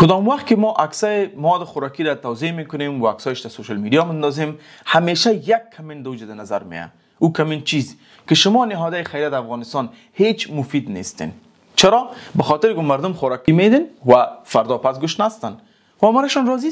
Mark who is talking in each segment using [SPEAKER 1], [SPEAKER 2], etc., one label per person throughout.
[SPEAKER 1] کدام وقت که ما اکسای مواد خوراکی را توضیح میکنیم و اکسایش در سوشل میدیا مندازیم همیشه یک کمین دوجد در نظر میاد او کمین چیز که شما نهاده خیرات افغانستان هیچ مفید نیستین چرا به خاطر که مردم خوراکی میدن و فردا پس گوش نستن و امرشان راضی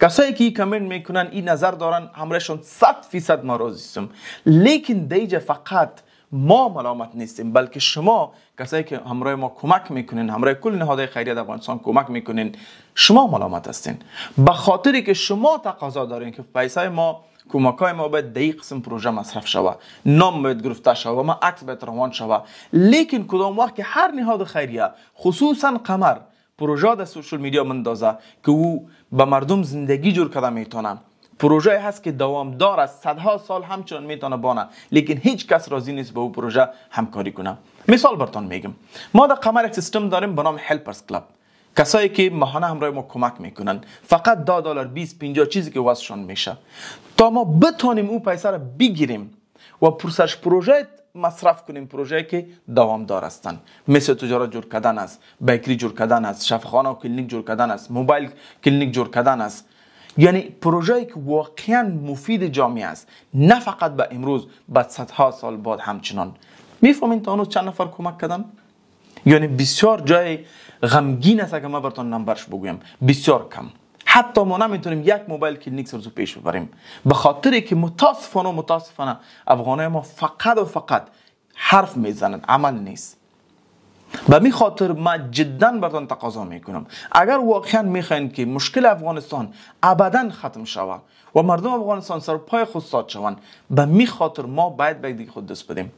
[SPEAKER 1] کسایی که کمین میکنن این نظر دارن امرشان صد فیصد ما راضی لیکن دیجه فقط ما ملامت نیستیم بلکه شما کسایی که همراه ما کمک میکنین همراه کل نهادهای خیریه در افغانستان کمک میکنین شما ملامت هستین به خاطری که شما تقاضا دارین که پیسای ما کمک های ما باید دی قسم پروژه مصرف شوه نام باید گرفته شوه ما عکس باید روان شوه لیکن کدام وقت که هر نهاد خیریه خصوصا قمر پروژه در سوشل میدیا مندازه که او به مردم زندگی جور کرده میتونم پروژه هست که دوامدار است صدها سال همچنان میتونه بانه لیکن هیچ کس راضی نیست به او پروژه همکاری کنه مثال برتون میگم ما در قمر یک سیستم داریم به نام هلپرز کلاب کسایی که ماهانه همراه ما کمک میکنن فقط دا دلار 20 چیزی که واسشون میشه تا ما بتونیم او پیسه را بگیریم و پرسش پروژه مصرف کنیم پروژه که دار هستن مثل تجارت جور کردن است بیکری جور کردن است شفاخانه کلینیک جور کردن است موبایل کلینیک جور کردن است یعنی پروژه‌ای که واقعا مفید جامعه است نه فقط به امروز به صدها سال بعد همچنان میفهمین تا هنوز چند نفر کمک کردن یعنی بسیار جای غمگین است که ما براتون نمبرش بگویم بسیار کم حتی ما نمیتونیم یک موبایل کلینیک رو پیش ببریم به خاطر که متاسفانه و متاسفانه افغانه ما فقط و فقط حرف میزنند عمل نیست به می خاطر من جدا برتان تقاضا میکنم اگر واقعا میخواین که مشکل افغانستان ابدا ختم شود و مردم افغانستان سر پای خود سات شوند به می خاطر ما باید به خود دست بدیم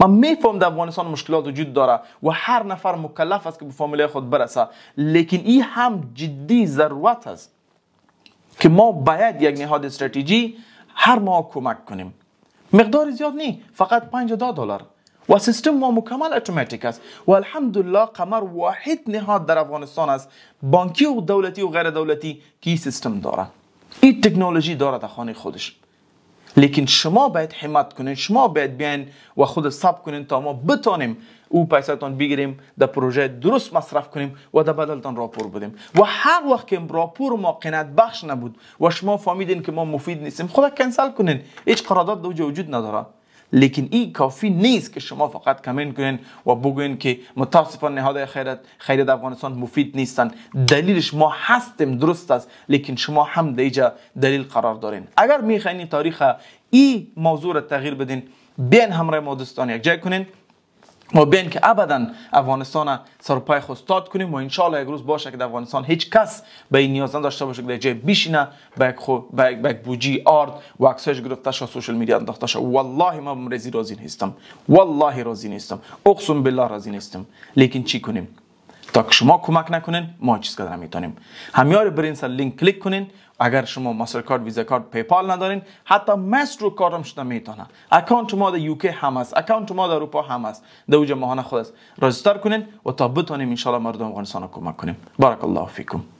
[SPEAKER 1] من میفهم در افغانستان مشکلات وجود داره و هر نفر مکلف است که به فامیله خود برسه لیکن این هم جدی ضرورت است که ما باید یک نهاد استراتیجی هر ماه کمک کنیم مقدار زیاد نی فقط 50 دلار و سیستم ما مکمل اتوماتیک است و الحمدلله قمر واحد نهاد در افغانستان است بانکی و دولتی و غیر دولتی که سیستم داره این تکنولوژی داره در خانه خودش لیکن شما باید حمایت کنین شما باید بیان و خود سب کنین تا ما بتانیم او پیساتان بگیریم در پروژه درست مصرف کنیم و در بدلتان راپور بدیم و هر وقت که راپور ما قینات بخش نبود و شما فهمیدین که ما مفید نیستیم خدا کنسل کنین هیچ قرارداد وجود نداره لیکن این کافی نیست که شما فقط کمین کنین و بگوین که متاسفانه نهادهای خیرت خیرت افغانستان مفید نیستن دلیلش ما هستیم درست است لیکن شما هم دیجا دلیل قرار دارین اگر میخواین تاریخ ای موضوع را تغییر بدین بیان همراه ما دوستان یک جای کنین و بین که ابدا افغانستان سرپای استاد کنیم و انشالله یک روز باشه که در افغانستان هیچ کس به این نیاز نداشته باشه که در جای بیشینه به یک بوجی آرد و عکسش گرفته و سوشل میدیا انداخته شو والله ما مرزی راضی نیستم والله راضی نیستم اقسم بالله راضی نیستم لیکن چی کنیم تا که شما کمک نکنین ما چیز کردن نمیتونیم همیار برین سر لینک کلیک کنین اگر شما مستر کارت ویزا کارت پیپال ندارین حتی مسترو کارت هم میتونه اکانت ما در یوکی هم است اکانت ما در اروپا هم است در اوجه ماهانه خود است کنین و تا بتونیم ان مردم افغانستان کمک کنیم بارک الله فیکم